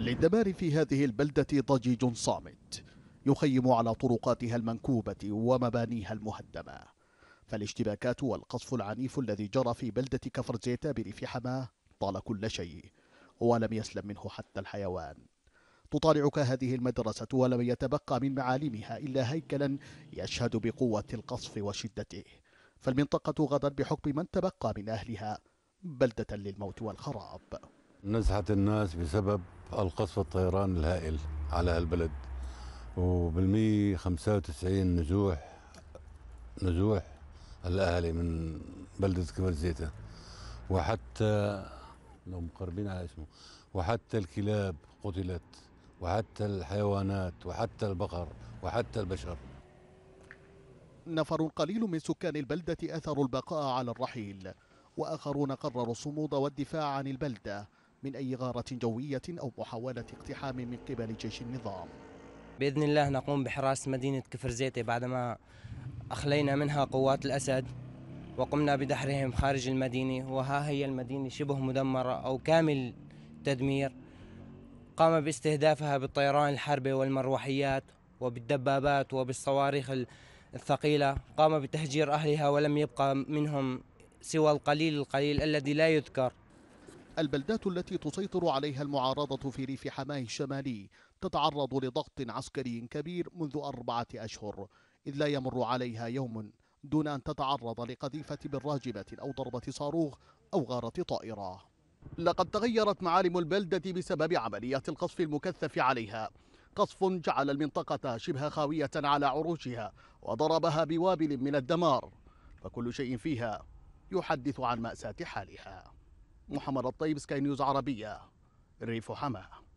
للدمار في هذه البلدة ضجيج صامت يخيم على طرقاتها المنكوبة ومبانيها المهدمة فالاشتباكات والقصف العنيف الذي جرى في بلدة كفر زيتا في حماه طال كل شيء ولم يسلم منه حتى الحيوان تطالعك هذه المدرسة ولم يتبقى من معالمها إلا هيكلا يشهد بقوة القصف وشدته فالمنطقة غدا بحكم من تبقى من أهلها بلدة للموت والخراب نزحت الناس بسبب القصف الطيران الهائل على البلد وبالمية خمسة وتسعين نزوح نزوح الأهالي من بلدة كفر زيتة وحتى لو مقربين على اسمه وحتى الكلاب قتلت وحتى الحيوانات وحتى البقر وحتى البشر نفر قليل من سكان البلدة أثروا البقاء على الرحيل وآخرون قرروا الصمود والدفاع عن البلدة من أي غارة جوية أو محاولة اقتحام من قبل جيش النظام بإذن الله نقوم بحراسة مدينة كفر زيتي بعدما أخلينا منها قوات الأسد وقمنا بدحرهم خارج المدينة وها هي المدينة شبه مدمرة أو كامل تدمير قام باستهدافها بالطيران الحربي والمروحيات وبالدبابات وبالصواريخ الثقيلة قام بتهجير أهلها ولم يبقى منهم سوى القليل القليل الذي لا يذكر البلدات التي تسيطر عليها المعارضة في ريف حماه الشمالي تتعرض لضغط عسكري كبير منذ أربعة أشهر إذ لا يمر عليها يوم دون أن تتعرض لقذيفة بالراجبة أو ضربة صاروخ أو غارة طائرة لقد تغيرت معالم البلدة بسبب عمليات القصف المكثف عليها قصف جعل المنطقة شبه خاوية على عروشها وضربها بوابل من الدمار فكل شيء فيها يحدث عن مأساة حالها محمد الطيب سكاي نيوز عربية ريف حماه